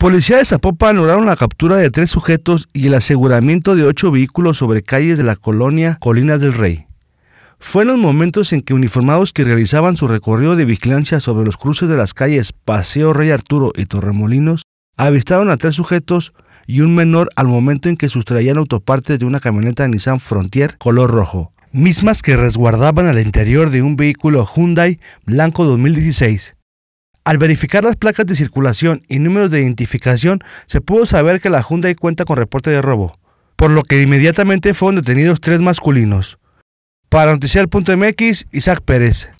Policía de Zapopan lograron la captura de tres sujetos y el aseguramiento de ocho vehículos sobre calles de la colonia Colinas del Rey. Fue en los momentos en que uniformados que realizaban su recorrido de vigilancia sobre los cruces de las calles Paseo Rey Arturo y Torremolinos avistaron a tres sujetos y un menor al momento en que sustraían autopartes de una camioneta Nissan Frontier color rojo, mismas que resguardaban al interior de un vehículo Hyundai blanco 2016. Al verificar las placas de circulación y números de identificación, se pudo saber que la Hyundai cuenta con reporte de robo, por lo que inmediatamente fueron detenidos tres masculinos. Para Noticiar.mx, Isaac Pérez.